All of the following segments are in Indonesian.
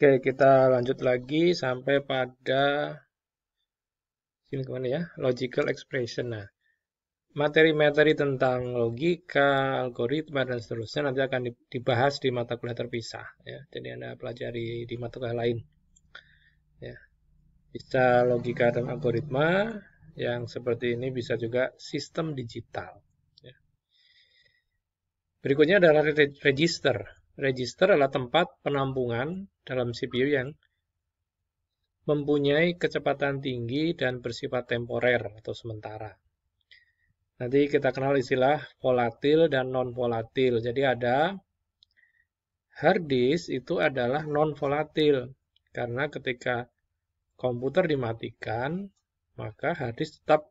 Oke, kita lanjut lagi sampai pada sini kemana ya? Logical expression. Nah, materi-materi tentang logika, algoritma dan seterusnya nanti akan dibahas di mata kuliah terpisah ya. Jadi Anda pelajari di mata kuliah lain. Ya. Bisa logika dan algoritma yang seperti ini bisa juga sistem digital. Ya. Berikutnya adalah register. Register adalah tempat penampungan dalam CPU yang mempunyai kecepatan tinggi dan bersifat temporer atau sementara. Nanti kita kenal istilah volatil dan non-volatil. Jadi ada hard disk itu adalah non-volatil. Karena ketika komputer dimatikan, maka hard disk tetap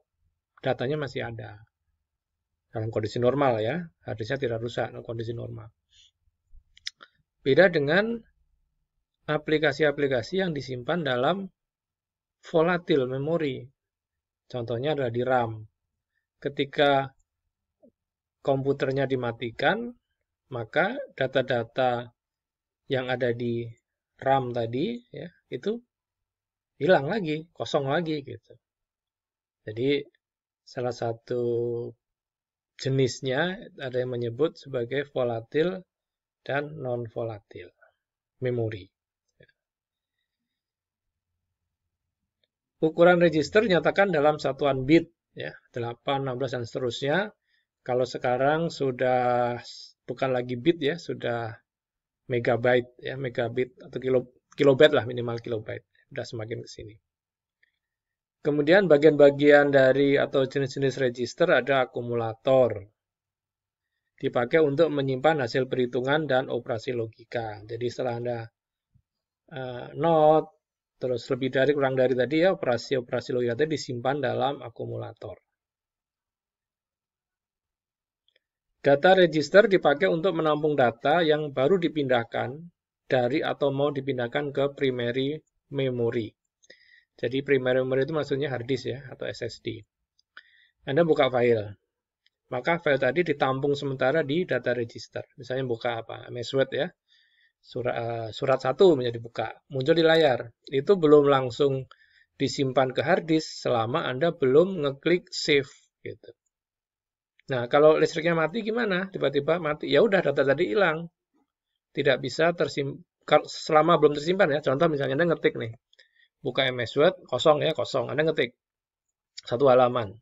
datanya masih ada. Dalam kondisi normal ya, hard disknya tidak rusak, dalam kondisi normal. Beda dengan aplikasi-aplikasi yang disimpan dalam volatile memory, Contohnya adalah di RAM. Ketika komputernya dimatikan, maka data-data yang ada di RAM tadi ya, itu hilang lagi, kosong lagi gitu. Jadi salah satu jenisnya ada yang menyebut sebagai volatile dan non-volatil memori. Ukuran register nyatakan dalam satuan bit, ya, 8, 16, dan seterusnya. Kalau sekarang sudah bukan lagi bit ya, sudah megabyte ya, megabit atau kilo, kilobyte lah minimal kilobyte. Sudah semakin ke sini. Kemudian bagian-bagian dari atau jenis-jenis register ada akumulator, dipakai untuk menyimpan hasil perhitungan dan operasi logika. Jadi setelah Anda uh, eh, not, terus lebih dari kurang dari tadi ya, operasi-operasi logika tadi disimpan dalam akumulator. Data register dipakai untuk menampung data yang baru dipindahkan dari atau mau dipindahkan ke primary memory. Jadi primary memory itu maksudnya hard disk ya, atau SSD. Anda buka file maka file tadi ditampung sementara di data register. Misalnya buka apa? MS Word ya. Eh, surat, uh, surat 1 menjadi buka. Muncul di layar. Itu belum langsung disimpan ke hard disk selama Anda belum ngeklik save gitu. Nah, kalau listriknya mati gimana? Tiba-tiba mati. Ya udah data tadi hilang. Tidak bisa tersimpan selama belum tersimpan ya. Contoh misalnya Anda ngetik nih. Buka MS Word, kosong ya, kosong. Anda ngetik satu halaman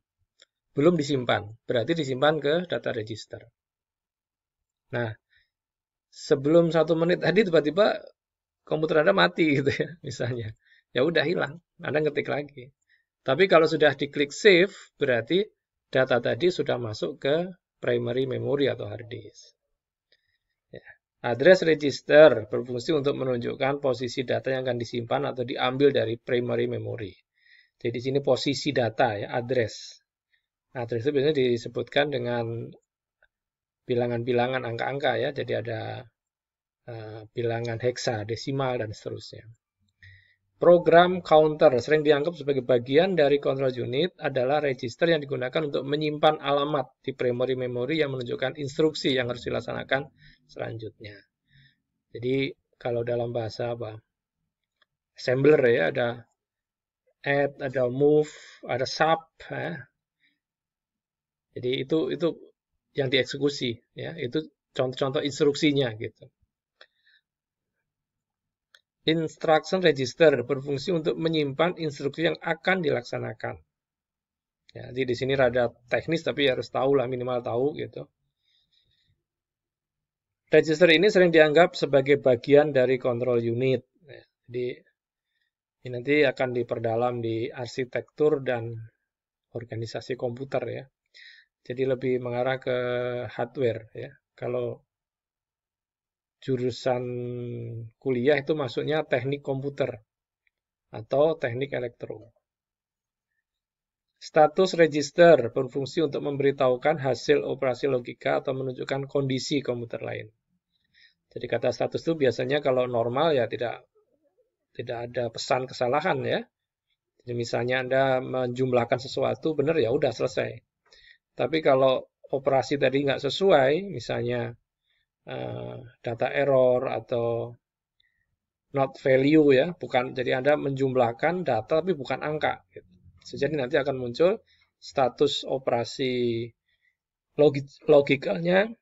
belum disimpan, berarti disimpan ke data register. Nah, sebelum satu menit tadi tiba-tiba komputer Anda mati gitu ya, misalnya. Ya udah hilang, Anda ngetik lagi. Tapi kalau sudah diklik save, berarti data tadi sudah masuk ke primary memory atau hard disk. Ya. Address register berfungsi untuk menunjukkan posisi data yang akan disimpan atau diambil dari primary memory. Jadi di sini posisi data ya, address. Address nah, itu biasanya disebutkan dengan bilangan-bilangan angka-angka ya. Jadi ada uh, bilangan heksa, desimal, dan seterusnya. Program counter sering dianggap sebagai bagian dari control unit adalah register yang digunakan untuk menyimpan alamat di primary memory yang menunjukkan instruksi yang harus dilaksanakan selanjutnya. Jadi kalau dalam bahasa apa? Assembler ya ada add, ada move, ada sub, ya. Jadi itu itu yang dieksekusi ya, itu contoh-contoh instruksinya gitu. Instruction register berfungsi untuk menyimpan instruksi yang akan dilaksanakan. Ya, jadi di sini rada teknis tapi harus tahu lah minimal tahu gitu. Register ini sering dianggap sebagai bagian dari control unit. Ya, jadi ini nanti akan diperdalam di arsitektur dan organisasi komputer ya. Jadi lebih mengarah ke hardware ya. Kalau jurusan kuliah itu maksudnya teknik komputer atau teknik elektro. Status register berfungsi untuk memberitahukan hasil operasi logika atau menunjukkan kondisi komputer lain. Jadi kata status itu biasanya kalau normal ya tidak tidak ada pesan kesalahan ya. Jadi misalnya Anda menjumlahkan sesuatu benar ya udah selesai. Tapi kalau operasi tadi nggak sesuai, misalnya uh, data error atau not value ya, bukan jadi Anda menjumlahkan data tapi bukan angka. Gitu. Jadi nanti akan muncul status operasi logi logikanya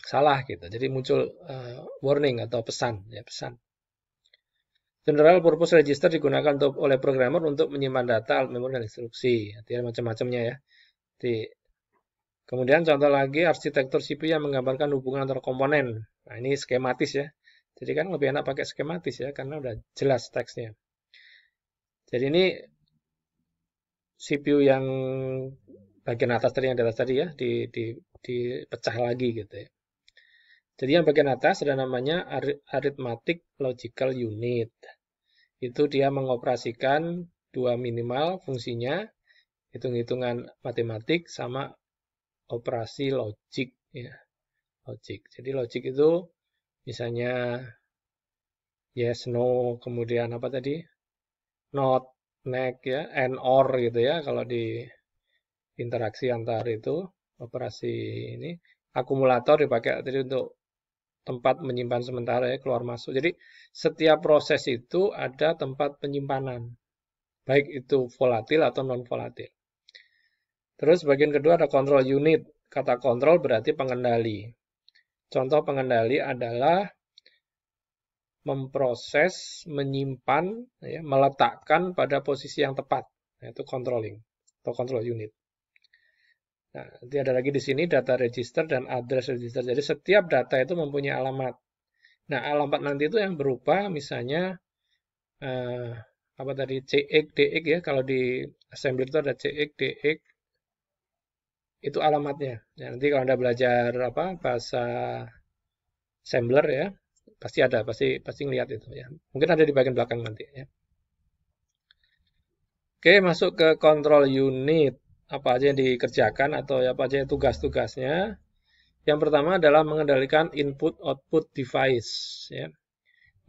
salah gitu. Jadi muncul uh, warning atau pesan ya pesan. General Purpose Register digunakan untuk, oleh programmer untuk menyimpan data, memori, dan instruksi. Artinya macam-macamnya ya. Di Kemudian contoh lagi arsitektur CPU yang menggambarkan hubungan antar komponen. Nah, ini skematis ya. Jadi kan lebih enak pakai skematis ya karena udah jelas teksnya. Jadi ini CPU yang bagian atas tadi yang di atas tadi ya di, di, dipecah lagi gitu ya. Jadi yang bagian atas ada namanya arithmetic logical unit. Itu dia mengoperasikan dua minimal fungsinya hitung-hitungan matematik sama operasi logik ya logik jadi logik itu misalnya yes ya, no kemudian apa tadi not neck ya and or gitu ya kalau di interaksi antar itu operasi ini akumulator dipakai tadi untuk tempat menyimpan sementara ya keluar masuk jadi setiap proses itu ada tempat penyimpanan baik itu volatil atau non volatil Terus bagian kedua ada control unit. Kata kontrol berarti pengendali. Contoh pengendali adalah memproses, menyimpan, ya, meletakkan pada posisi yang tepat, Itu controlling atau control unit. Nah, nanti ada lagi di sini data register dan address register. Jadi setiap data itu mempunyai alamat. Nah, alamat nanti itu yang berupa misalnya eh, apa tadi CX, DX ya. Kalau di assembly itu ada CX, DX, itu alamatnya. Ya, nanti kalau Anda belajar apa bahasa assembler ya, pasti ada, pasti pasti ngelihat itu ya. Mungkin ada di bagian belakang nanti ya. Oke, masuk ke control unit. Apa aja yang dikerjakan atau apa aja tugas-tugasnya. Yang pertama adalah mengendalikan input output device ya.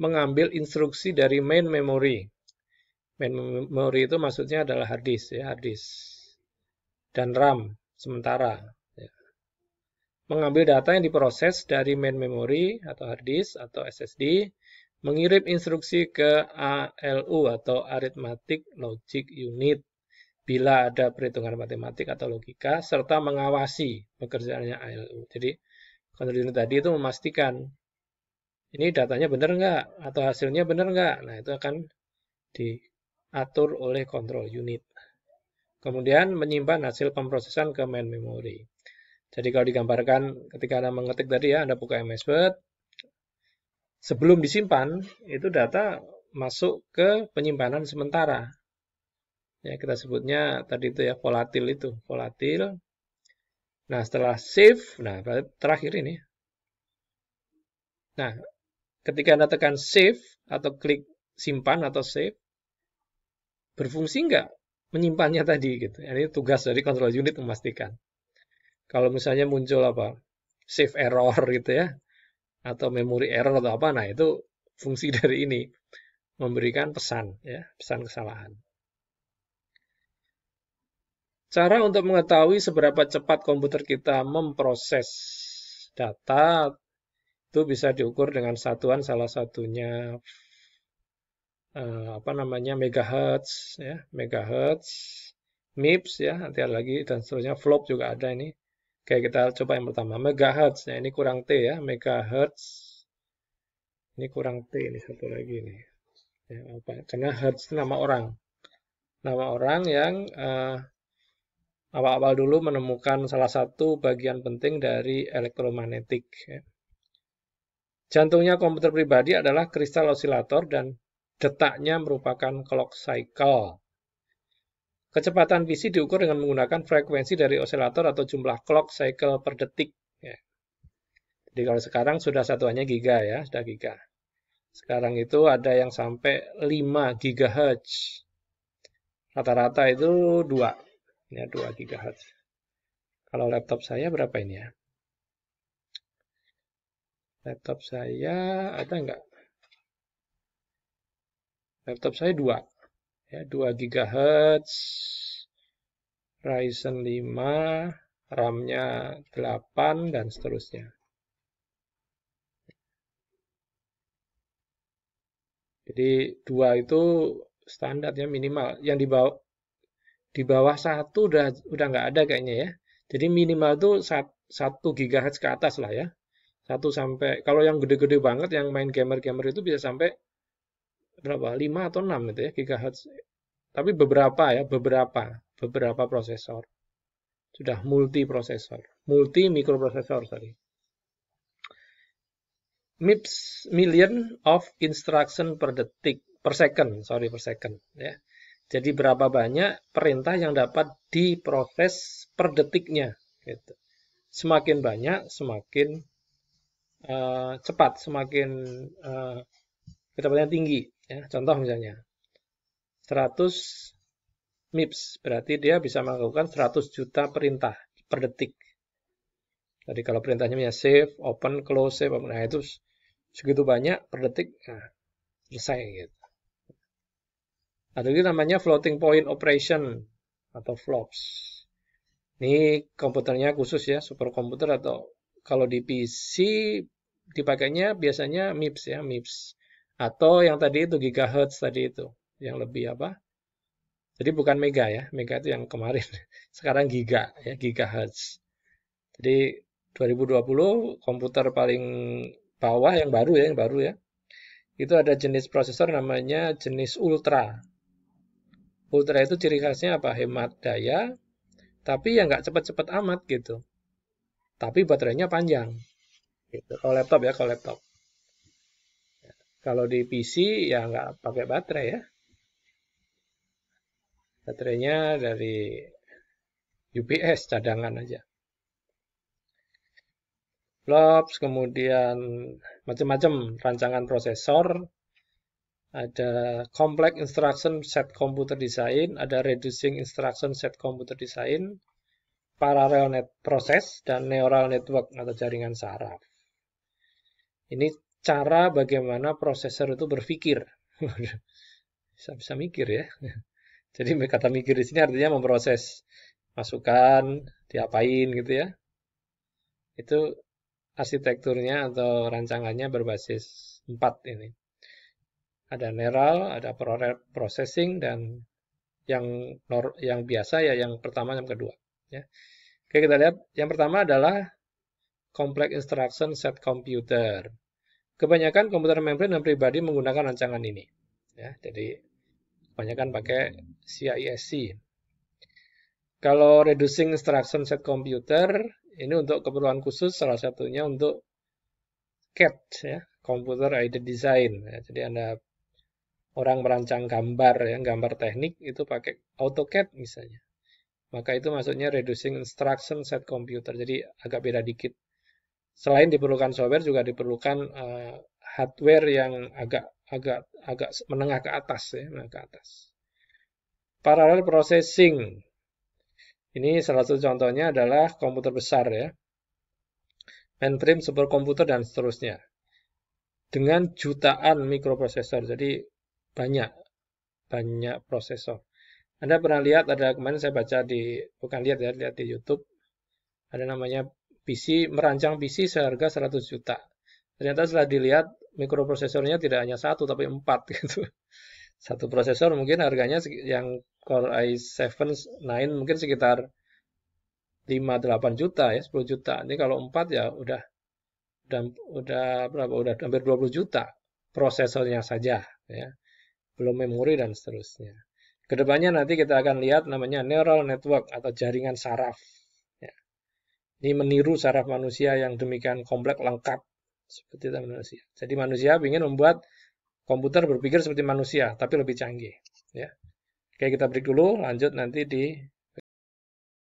Mengambil instruksi dari main memory. Main memory itu maksudnya adalah hard disk ya, hard disk dan RAM sementara. Ya. Mengambil data yang diproses dari main memory atau hard disk atau SSD, mengirim instruksi ke ALU atau Arithmetic Logic Unit bila ada perhitungan matematik atau logika, serta mengawasi pekerjaannya ALU. Jadi, kontrol unit tadi itu memastikan ini datanya benar nggak atau hasilnya benar nggak. Nah, itu akan diatur oleh kontrol unit kemudian menyimpan hasil pemrosesan ke main memory. Jadi kalau digambarkan ketika Anda mengetik tadi ya, Anda buka MS Word, sebelum disimpan, itu data masuk ke penyimpanan sementara. Ya, kita sebutnya tadi itu ya, volatil itu, volatil. Nah, setelah save, nah terakhir ini. Nah, ketika Anda tekan save atau klik simpan atau save, berfungsi enggak menyimpannya tadi gitu. Ini tugas dari kontrol unit memastikan. Kalau misalnya muncul apa save error gitu ya atau memory error atau apa, nah itu fungsi dari ini memberikan pesan ya, pesan kesalahan. Cara untuk mengetahui seberapa cepat komputer kita memproses data itu bisa diukur dengan satuan salah satunya uh, apa namanya megahertz ya megahertz MIPS ya nanti ada lagi dan seterusnya flop juga ada ini kayak kita coba yang pertama megahertz ya ini kurang t ya megahertz ini kurang t ini satu lagi ini ya, apa karena hertz itu nama orang nama orang yang awal eh, awal-awal dulu menemukan salah satu bagian penting dari elektromagnetik ya. Jantungnya komputer pribadi adalah kristal osilator dan Detaknya merupakan clock cycle. Kecepatan PC diukur dengan menggunakan frekuensi dari osilator atau jumlah clock cycle per detik. Ya. Jadi kalau sekarang sudah satuannya giga ya, sudah giga. Sekarang itu ada yang sampai 5 GHz. Rata-rata itu 2. ini 2 GHz. Kalau laptop saya berapa ini ya? Laptop saya ada nggak? laptop saya 2 ya 2 GHz Ryzen 5 RAM-nya 8 dan seterusnya jadi 2 itu standarnya minimal yang di bawah di bawah 1 udah udah nggak ada kayaknya ya jadi minimal tuh 1 GHz ke atas lah ya 1 sampai kalau yang gede-gede banget yang main gamer-gamer itu bisa sampai berapa 5 atau 6 itu ya gigahertz tapi beberapa ya beberapa beberapa prosesor sudah multi prosesor multi mikroprosesor sorry MIPS million of instruction per detik per second sorry per second ya jadi berapa banyak perintah yang dapat diproses per detiknya gitu. semakin banyak semakin uh, cepat semakin uh, eh, kecepatannya tinggi Ya, contoh misalnya 100 MIPS berarti dia bisa melakukan 100 juta perintah per detik. Jadi kalau perintahnya punya save, open, close, save, open, nah itu segitu banyak per detik, nah, selesai gitu. Ada lagi namanya floating point operation atau flops. Ini komputernya khusus ya, superkomputer atau kalau di PC dipakainya biasanya MIPS ya, MIPS atau yang tadi itu gigahertz tadi itu yang lebih apa jadi bukan mega ya mega itu yang kemarin sekarang giga ya gigahertz jadi 2020 komputer paling bawah yang baru ya yang baru ya itu ada jenis prosesor namanya jenis ultra ultra itu ciri khasnya apa hemat daya tapi ya nggak cepet-cepet amat gitu tapi baterainya panjang gitu kalau laptop ya kalau laptop kalau di PC ya nggak pakai baterai ya. Baterainya dari UPS cadangan aja. Flops, kemudian macam-macam rancangan prosesor, ada complex instruction set computer design, ada reducing instruction set computer design, parallel net process, dan neural network atau jaringan saraf. Ini cara bagaimana prosesor itu berpikir. bisa bisa mikir ya. Jadi kata mikir di sini artinya memproses masukan, diapain gitu ya. Itu arsitekturnya atau rancangannya berbasis 4 ini. Ada neural, ada processing dan yang yang biasa ya yang pertama dan kedua ya. Oke, kita lihat yang pertama adalah complex instruction set computer. Kebanyakan komputer mainframe dan pribadi menggunakan rancangan ini. Ya, jadi kebanyakan pakai CISC. Kalau reducing instruction set computer, ini untuk keperluan khusus salah satunya untuk CAD ya, computer aided design. Ya, jadi Anda orang merancang gambar ya, gambar teknik itu pakai AutoCAD misalnya. Maka itu maksudnya reducing instruction set computer. Jadi agak beda dikit selain diperlukan software juga diperlukan uh, hardware yang agak agak agak menengah ke atas ya, menengah ke atas. Parallel processing. Ini salah satu contohnya adalah komputer besar ya. Mainframe, superkomputer dan seterusnya. Dengan jutaan mikroprosesor. Jadi banyak banyak prosesor. Anda pernah lihat ada kemarin saya baca di bukan lihat ya, lihat di YouTube ada namanya PC merancang PC seharga 100 juta. Ternyata setelah dilihat mikroprosesornya tidak hanya satu tapi empat gitu. Satu prosesor mungkin harganya yang Core i7 9 mungkin sekitar 5-8 juta ya, 10 juta. Ini kalau 4 ya udah udah udah berapa? Udah hampir 20 juta prosesornya saja ya. Belum memori dan seterusnya. Kedepannya nanti kita akan lihat namanya neural network atau jaringan saraf ini meniru saraf manusia yang demikian kompleks lengkap seperti manusia. Jadi manusia ingin membuat komputer berpikir seperti manusia tapi lebih canggih. Ya. Oke kita break dulu, lanjut nanti di